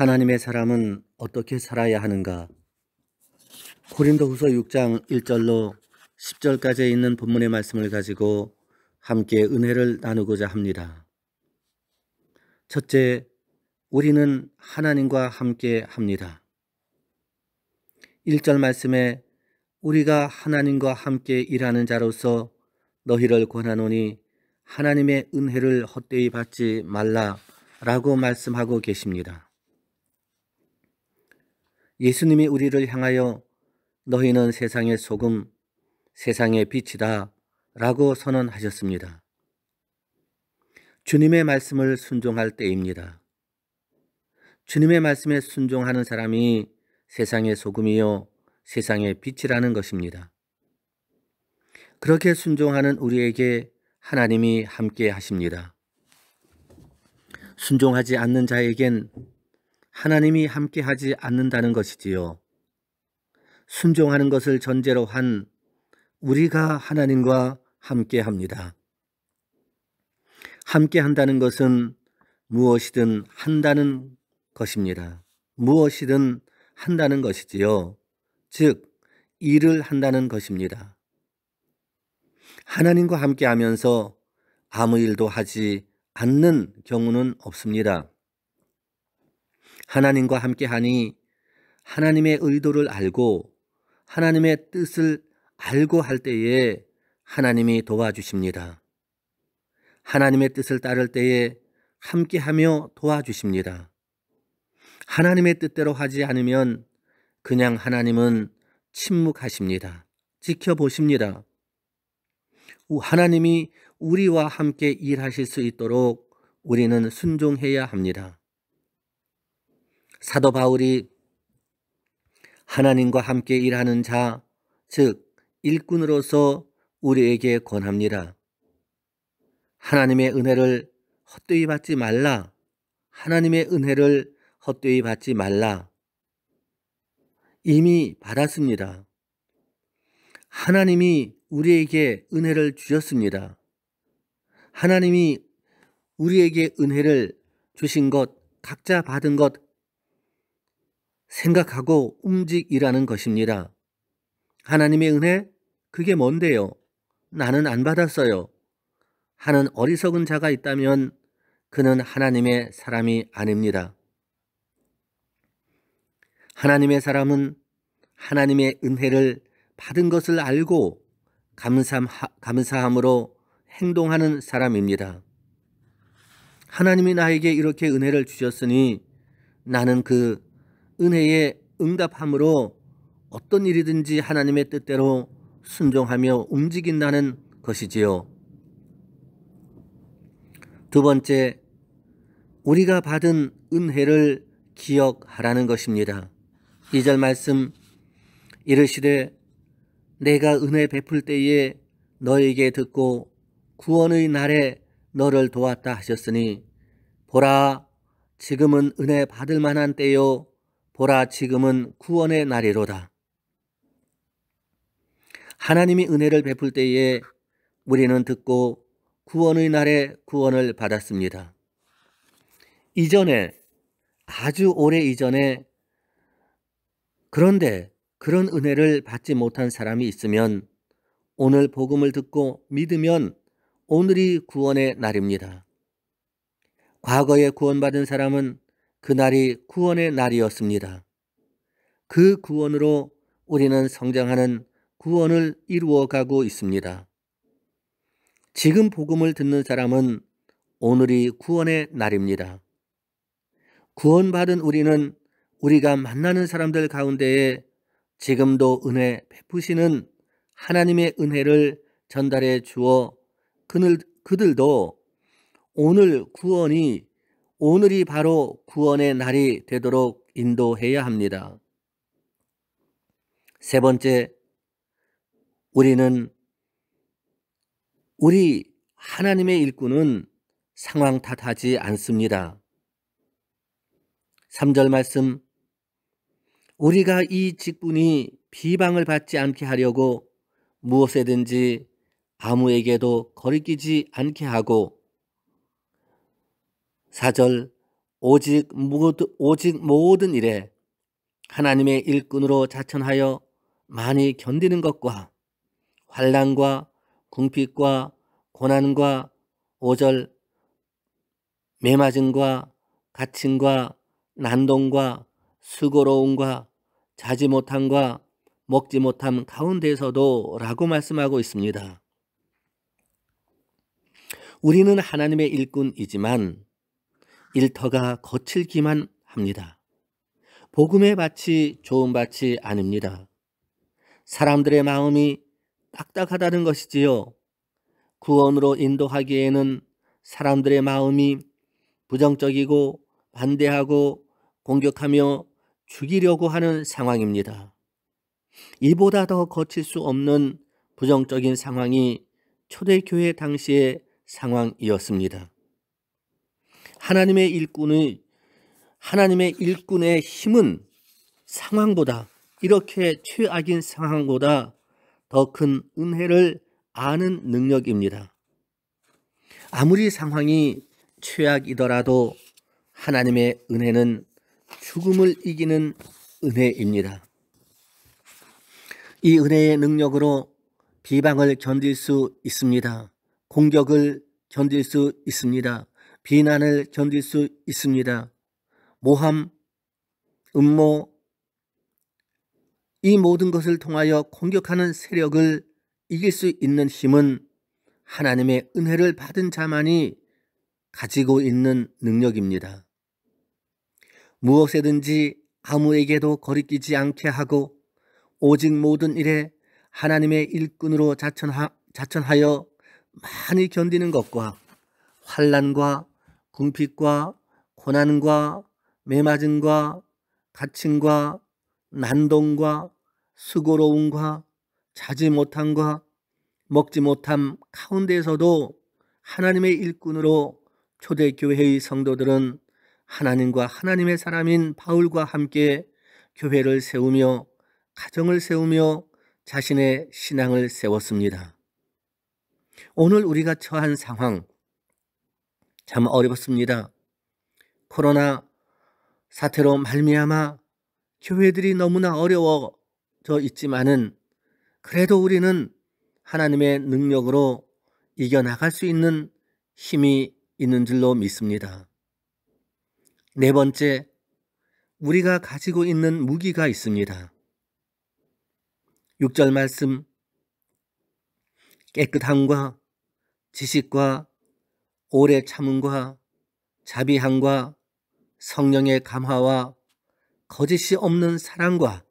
하나님의 사람은 어떻게 살아야 하는가? 고린도후서 6장 1절로 1 0절까지 있는 본문의 말씀을 가지고 함께 은혜를 나누고자 합니다. 첫째, 우리는 하나님과 함께 합니다. 1절 말씀에 우리가 하나님과 함께 일하는 자로서 너희를 권하노니 하나님의 은혜를 헛되이 받지 말라라고 말씀하고 계십니다. 예수님이 우리를 향하여 너희는 세상의 소금, 세상의 빛이다 라고 선언하셨습니다. 주님의 말씀을 순종할 때입니다. 주님의 말씀에 순종하는 사람이 세상의 소금이요 세상의 빛이라는 것입니다. 그렇게 순종하는 우리에게 하나님이 함께 하십니다. 순종하지 않는 자에겐 하나님이 함께하지 않는다는 것이지요. 순종하는 것을 전제로 한 우리가 하나님과 함께합니다. 함께한다는 것은 무엇이든 한다는 것입니다. 무엇이든 한다는 것이지요. 즉, 일을 한다는 것입니다. 하나님과 함께 하면서 아무 일도 하지 않는 경우는 없습니다. 하나님과 함께 하니 하나님의 의도를 알고 하나님의 뜻을 알고 할 때에 하나님이 도와주십니다. 하나님의 뜻을 따를 때에 함께 하며 도와주십니다. 하나님의 뜻대로 하지 않으면 그냥 하나님은 침묵하십니다. 지켜보십니다. 하나님이 우리와 함께 일하실 수 있도록 우리는 순종해야 합니다. 사도 바울이 하나님과 함께 일하는 자, 즉, 일꾼으로서 우리에게 권합니다. 하나님의 은혜를 헛되이 받지 말라. 하나님의 은혜를 헛되이 받지 말라. 이미 받았습니다. 하나님이 우리에게 은혜를 주셨습니다. 하나님이 우리에게 은혜를 주신 것, 각자 받은 것 생각하고 움직이라는 것입니다. 하나님의 은혜? 그게 뭔데요? 나는 안 받았어요. 하는 어리석은 자가 있다면 그는 하나님의 사람이 아닙니다. 하나님의 사람은 하나님의 은혜를 받은 것을 알고 감사함으로 행동하는 사람입니다. 하나님이 나에게 이렇게 은혜를 주셨으니 나는 그 은혜에 응답함으로 어떤 일이든지 하나님의 뜻대로 순종하며 움직인다는 것이지요. 두 번째, 우리가 받은 은혜를 기억하라는 것입니다. 2절 말씀 이르시되 내가 은혜 베풀 때에 너에게 듣고 구원의 날에 너를 도왔다 하셨으니 보라 지금은 은혜 받을 만한 때요 보라 지금은 구원의 날이로다. 하나님이 은혜를 베풀 때에 우리는 듣고 구원의 날에 구원을 받았습니다. 이전에 아주 오래 이전에 그런데 그런 은혜를 받지 못한 사람이 있으면 오늘 복음을 듣고 믿으면 오늘이 구원의 날입니다. 과거에 구원받은 사람은 그날이 구원의 날이었습니다. 그 구원으로 우리는 성장하는 구원을 이루어 가고 있습니다. 지금 복음을 듣는 사람은 오늘이 구원의 날입니다. 구원받은 우리는 우리가 만나는 사람들 가운데에 지금도 은혜 베푸시는 하나님의 은혜를 전달해 주어 그들, 그들도 오늘 구원이 오늘이 바로 구원의 날이 되도록 인도해야 합니다. 세 번째, 우리는 우리 하나님의 일꾼은 상황 탓하지 않습니다. 3절 말씀, 우리가 이 직분이 비방을 받지 않게 하려고 무엇에든지 아무에게도 거리끼지 않게 하고 4절 오직 모든, 오직 모든 일에 하나님의 일꾼으로 자천하여 많이 견디는 것과 환란과 궁핍과 고난과 오절 매맞음과 가침과 난동과 수고로움과 자지 못함과 먹지 못함 가운데서도 라고 말씀하고 있습니다. 우리는 하나님의 일꾼이지만 일터가 거칠기만 합니다. 복음의 밭이 좋은 밭이 아닙니다. 사람들의 마음이 딱딱하다는 것이지요. 구원으로 인도하기에는 사람들의 마음이 부정적이고 반대하고 공격하며 죽이려고 하는 상황입니다. 이보다 더 거칠 수 없는 부정적인 상황이 초대교회 당시의 상황이었습니다. 하나님의 일꾼의 하나님의 일꾼의 힘은 상황보다 이렇게 최악인 상황보다 더 큰 은혜를 아는 능력입니다. 아무리 상황이 최악이더라도 하나님의 은혜는 죽음을 이기는 은혜입니다. 이 은혜의 능력으로 비방을 견딜 수 있습니다. 공격을 견딜 수 있습니다. 비난을 견딜 수 있습니다. 모함, 음모, 이 모든 것을 통하여 공격하는 세력을 이길 수 있는 힘은 하나님의 은혜를 받은 자만이 가지고 있는 능력입니다. 무엇에든지 아무에게도 거리끼지 않게 하고 오직 모든 일에 하나님의 일꾼으로 자천하, 자천하여 많이 견디는 것과 환란과 궁핍과 고난과 매맞음과 가힘과 난동과 수고로움과 자지 못함과 먹지 못함 가운데에서도 하나님의 일꾼으로 초대교회의 성도들은 하나님과 하나님의 사람인 바울과 함께 교회를 세우며 가정을 세우며 자신의 신앙을 세웠습니다. 오늘 우리가 처한 상황, 참 어렵습니다. 코로나 사태로 말미암아 교회들이 너무나 어려워져 있지만은 그래도 우리는 하나님의 능력으로 이겨나갈 수 있는 힘이 있는 줄로 믿습니다. 네 번째, 우리가 가지고 있는 무기가 있습니다. 6절 말씀, 깨끗함과 지식과 오래 참음과 자비함과 성령의 감화와 거짓이 없는 사랑과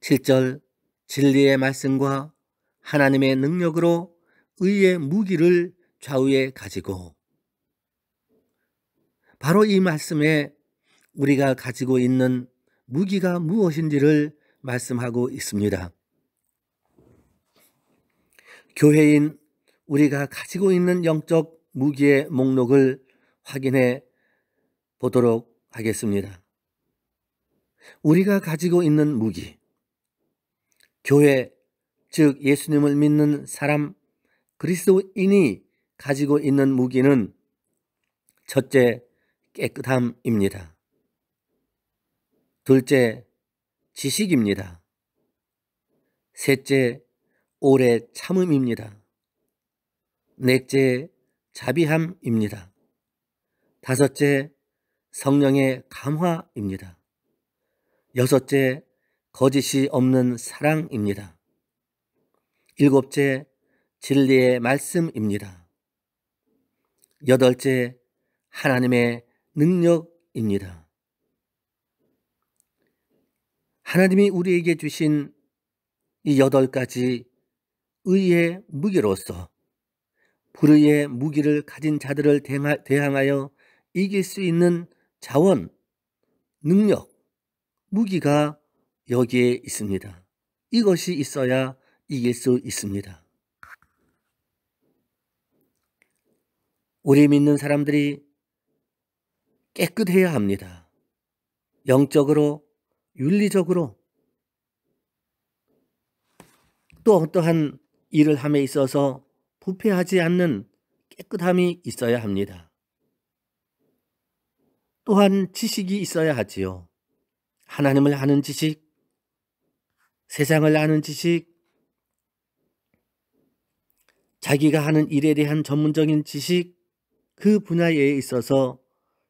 7절 진리의 말씀과 하나님의 능력으로 의의 무기를 좌우에 가지고 바로 이 말씀에 우리가 가지고 있는 무기가 무엇인지를 말씀하고 있습니다. 교회인 우리가 가지고 있는 영적 무기의 목록을 확인해 보도록 하겠습니다. 우리가 가지고 있는 무기, 교회, 즉 예수님을 믿는 사람, 그리스도인이 가지고 있는 무기는 첫째, 깨끗함입니다. 둘째, 지식입니다. 셋째, 오래 참음입니다. 넷째, 자비함입니다. 다섯째, 성령의 감화입니다. 여섯째, 거짓이 없는 사랑입니다. 일곱째, 진리의 말씀입니다. 여덟째, 하나님의 능력입니다. 하나님이 우리에게 주신 이 여덟 가지 의의 무게로서 불의의 무기를 가진 자들을 대항하여 이길 수 있는 자원, 능력, 무기가 여기에 있습니다. 이것이 있어야 이길 수 있습니다. 우리 믿는 사람들이 깨끗해야 합니다. 영적으로, 윤리적으로, 또 어떠한 일을 함에 있어서 부패하지 않는 깨끗함이 있어야 합니다. 또한 지식이 있어야 하지요. 하나님을 아는 지식, 세상을 아는 지식, 자기가 하는 일에 대한 전문적인 지식, 그 분야에 있어서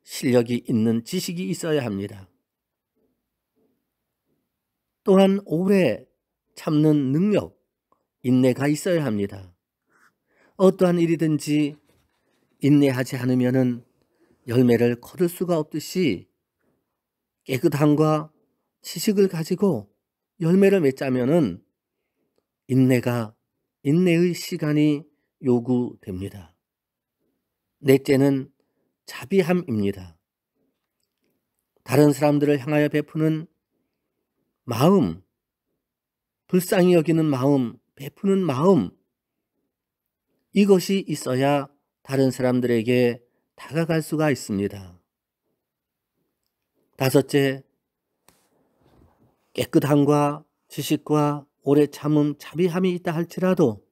실력이 있는 지식이 있어야 합니다. 또한 오래 참는 능력, 인내가 있어야 합니다. 어떠한 일이든지 인내하지 않으면은 열매를 거둘 수가 없듯이 깨끗함과 지식을 가지고 열매를 맺자면은 인내가 인내의 시간이 요구됩니다. 넷째는 자비함입니다. 다른 사람들을 향하여 베푸는 마음, 불쌍히 여기는 마음, 베푸는 마음, 이것이 있어야 다른 사람들에게 다가갈 수가 있습니다. 다섯째, 깨끗함과 지식과 오래 참음 자비함이 있다 할지라도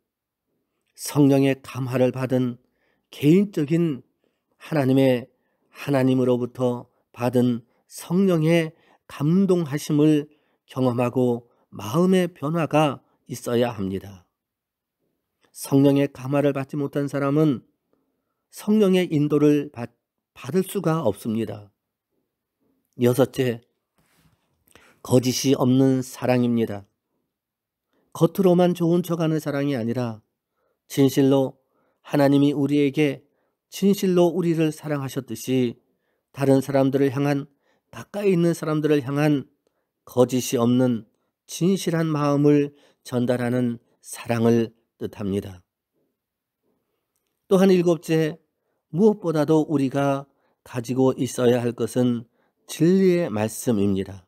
성령의 감화를 받은 개인적인 하나님의 하나님으로부터 받은 성령의 감동하심을 경험하고 마음의 변화가 있어야 합니다. 성령의 감화를 받지 못한 사람은 성령의 인도를 받, 받을 수가 없습니다. 여섯째, 거짓이 없는 사랑입니다. 겉으로만 좋은 척하는 사랑이 아니라 진실로 하나님이 우리에게 진실로 우리를 사랑하셨듯이 다른 사람들을 향한 가까이 있는 사람들을 향한 거짓이 없는 진실한 마음을 전달하는 사랑을 뜻합니다. 또한 일곱째, 무엇보다도 우리가 가지고 있어야 할 것은 진리의 말씀입니다.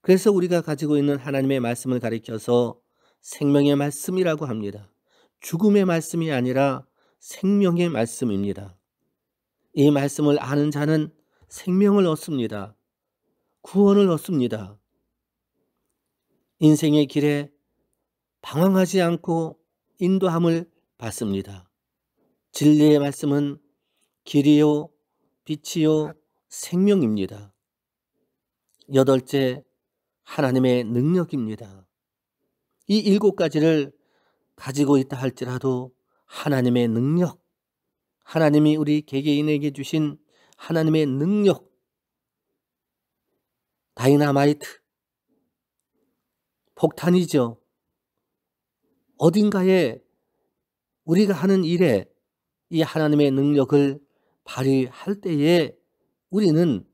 그래서 우리가 가지고 있는 하나님의 말씀을 가리켜서 생명의 말씀이라고 합니다. 죽음의 말씀이 아니라 생명의 말씀입니다. 이 말씀을 아는 자는 생명을 얻습니다. 구원을 얻습니다. 인생의 길에 방황하지 않고 인도함을 받습니다. 진리의 말씀은 길이요, 빛이요, 생명입니다. 여덟째, 하나님의 능력입니다. 이 일곱 가지를 가지고 있다 할지라도 하나님의 능력, 하나님이 우리 개개인에게 주신 하나님의 능력, 다이나마이트, 폭탄이죠. 어딘가에 우리가 하는 일에 이 하나님의 능력을 발휘할 때에 우리는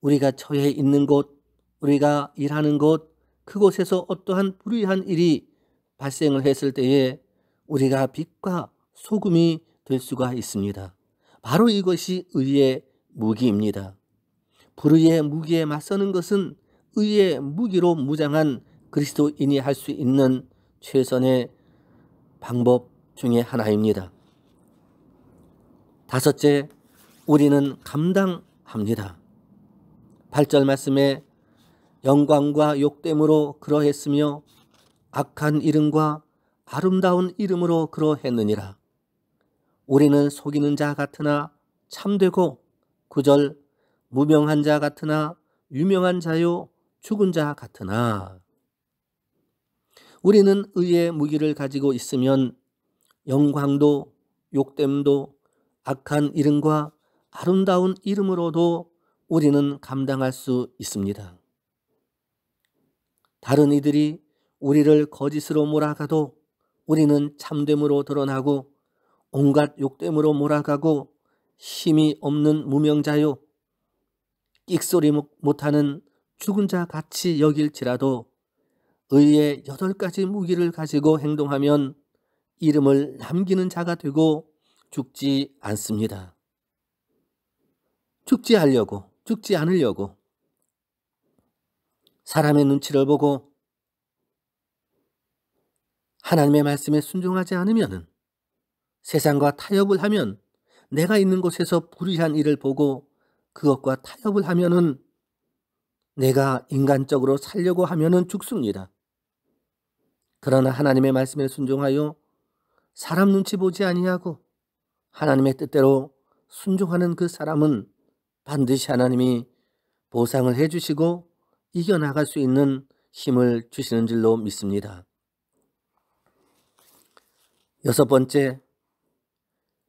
우리가 처해 있는 곳, 우리가 일하는 곳, 그곳에서 어떠한 불의한 일이 발생을 했을 때에 우리가 빛과 소금이 될 수가 있습니다. 바로 이것이 의의 무기입니다. 불의의 무기에 맞서는 것은 의의 무기로 무장한 그리스도인이 할 수 있는 최선의 방법 중에 하나입니다. 다섯째, 우리는 감당합니다. 8절 말씀에 영광과 욕됨으로 그러했으며 악한 이름과 아름다운 이름으로 그러했느니라. 우리는 속이는 자 같으나 참되고 구절 무명한 자 같으나 유명한 자요 죽은 자 같으나 우리는 의의 무기를 가지고 있으면 영광도 욕됨도 악한 이름과 아름다운 이름으로도 우리는 감당할 수 있습니다. 다른 이들이 우리를 거짓으로 몰아가도 우리는 참됨으로 드러나고 온갖 욕됨으로 몰아가고 힘이 없는 무명자요. 끽소리 못하는 죽은 자 같이 여길지라도 의의 여덟 가지 무기를 가지고 행동하면 이름을 남기는 자가 되고 죽지 않습니다. 죽지 않려고, 죽지 않으려고 사람의 눈치를 보고 하나님의 말씀에 순종하지 않으면 세상과 타협을 하면 내가 있는 곳에서 불의한 일을 보고 그것과 타협을 하면은 내가 인간적으로 살려고 하면은 죽습니다. 그러나 하나님의 말씀에 순종하여 사람 눈치 보지 아니하고 하나님의 뜻대로 순종하는 그 사람은 반드시 하나님이 보상을 해주시고 이겨나갈 수 있는 힘을 주시는 줄로 믿습니다. 여섯 번째,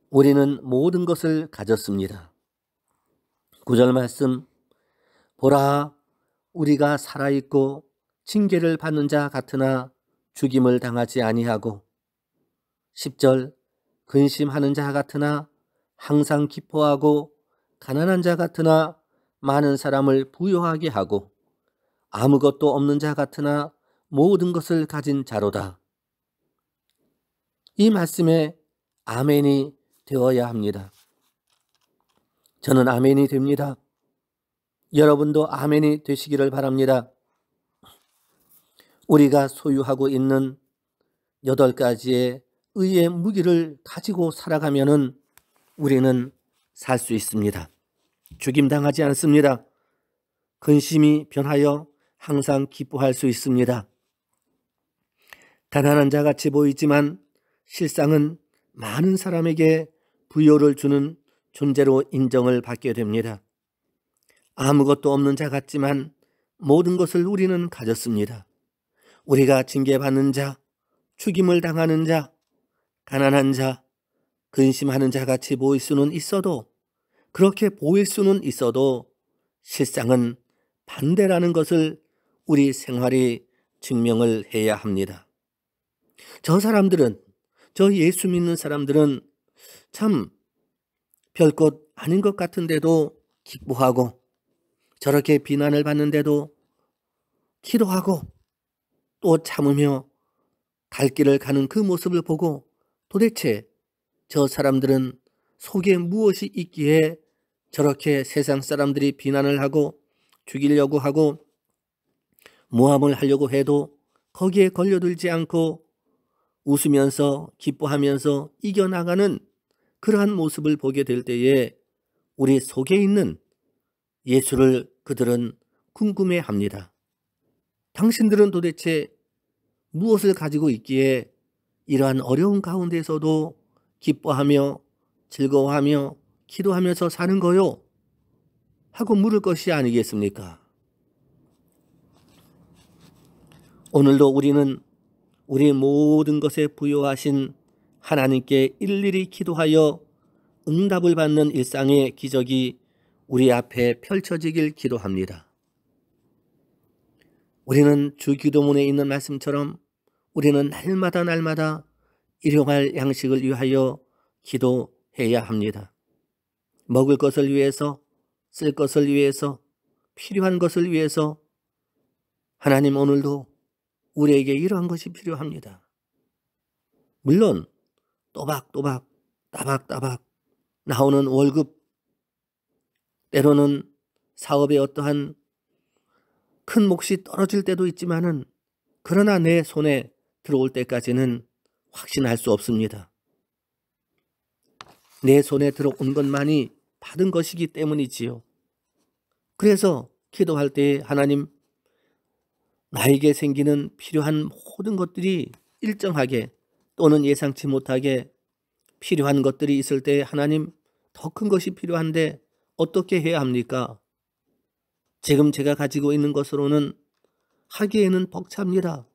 우리는 모든 것을 가졌습니다. 구절 말씀, 보라, 우리가 살아있고 징계를 받는 자 같으나 죽임을 당하지 아니하고 10절 근심하는 자 같으나 항상 기뻐하고 가난한 자 같으나 많은 사람을 부여하게 하고 아무것도 없는 자 같으나 모든 것을 가진 자로다. 이 말씀에 아멘이 되어야 합니다. 저는 아멘이 됩니다. 여러분도 아멘이 되시기를 바랍니다. 우리가 소유하고 있는 여덟 가지의 의의 무기를 가지고 살아가면 우리는 살 수 있습니다. 죽임당하지 않습니다. 근심이 변하여 항상 기뻐할 수 있습니다. 단난한 자같이 보이지만 실상은 많은 사람에게 부여를 주는 존재로 인정을 받게 됩니다. 아무것도 없는 자 같지만 모든 것을 우리는 가졌습니다. 우리가 징계받는 자, 죽임을 당하는 자, 가난한 자, 근심하는 자 같이 보일 수는 있어도 그렇게 보일 수는 있어도 실상은 반대라는 것을 우리 생활이 증명을 해야 합니다. 저 사람들은, 저 예수 믿는 사람들은 참 별것 아닌 것 같은데도 기뻐하고 저렇게 비난을 받는데도 기도하고 또 참으며 갈 길을 가는 그 모습을 보고 도대체 저 사람들은 속에 무엇이 있기에 저렇게 세상 사람들이 비난을 하고 죽이려고 하고 모함을 하려고 해도 거기에 걸려들지 않고 웃으면서 기뻐하면서 이겨나가는 그러한 모습을 보게 될 때에 우리 속에 있는 예수를 그들은 궁금해 합니다. 당신들은 도대체 무엇을 가지고 있기에 이러한 어려운 가운데서도 기뻐하며 즐거워하며 기도하면서 사는 거요? 하고 물을 것이 아니겠습니까? 오늘도 우리는 우리 모든 것에 부여하신 하나님께 일일이 기도하여 응답을 받는 일상의 기적이 우리 앞에 펼쳐지길 기도합니다. 우리는 주 기도문에 있는 말씀처럼 우리는 날마다 날마다 일용할 양식을 위하여 기도해야 합니다. 먹을 것을 위해서, 쓸 것을 위해서, 필요한 것을 위해서 하나님 오늘도 우리에게 이러한 것이 필요합니다. 물론 또박또박 따박따박 나오는 월급 때로는 사업의 어떠한 큰 몫이 떨어질 때도 있지만은 그러나 내 손에 들어올 때까지는 확신할 수 없습니다. 내 손에 들어온 것만이 받은 것이기 때문이지요. 그래서 기도할 때 하나님 나에게 생기는 필요한 모든 것들이 일정하게 또는 예상치 못하게 필요한 것들이 있을 때 하나님 더 큰 것이 필요한데 어떻게 해야 합니까? 지금 제가 가지고 있는 것으로는 하기에는 벅찹니다.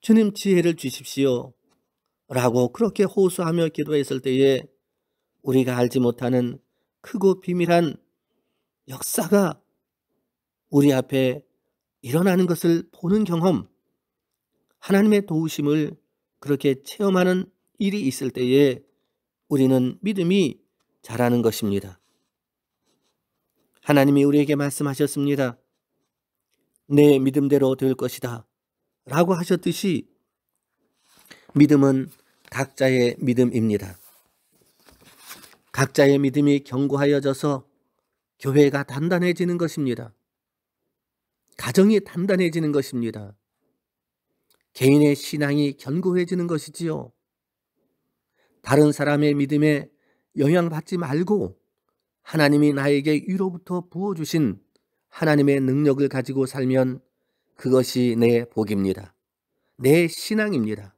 주님 지혜를 주십시오. 라고 그렇게 호소하며 기도했을 때에 우리가 알지 못하는 크고 비밀한 역사가 우리 앞에 일어나는 것을 보는 경험, 하나님의 도우심을 그렇게 체험하는 일이 있을 때에 우리는 믿음이 자라는 것입니다. 하나님이 우리에게 말씀하셨습니다. 내 믿음대로 될 것이다. 라고 하셨듯이 믿음은 각자의 믿음입니다. 각자의 믿음이 견고하여져서 교회가 단단해지는 것입니다. 가정이 단단해지는 것입니다. 개인의 신앙이 견고해지는 것이지요. 다른 사람의 믿음에 영향받지 말고 하나님이 나에게 위로부터 부어주신 하나님의 능력을 가지고 살면 그것이 내 복입니다. 내 신앙입니다.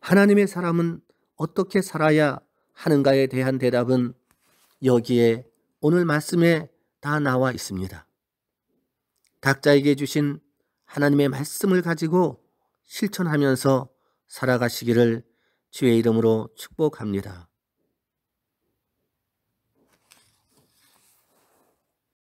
하나님의 사람은 어떻게 살아야 하는가에 대한 대답은 여기에 오늘 말씀에 다 나와 있습니다. 각자에게 주신 하나님의 말씀을 가지고 실천하면서 살아가시기를 주의 이름으로 축복합니다.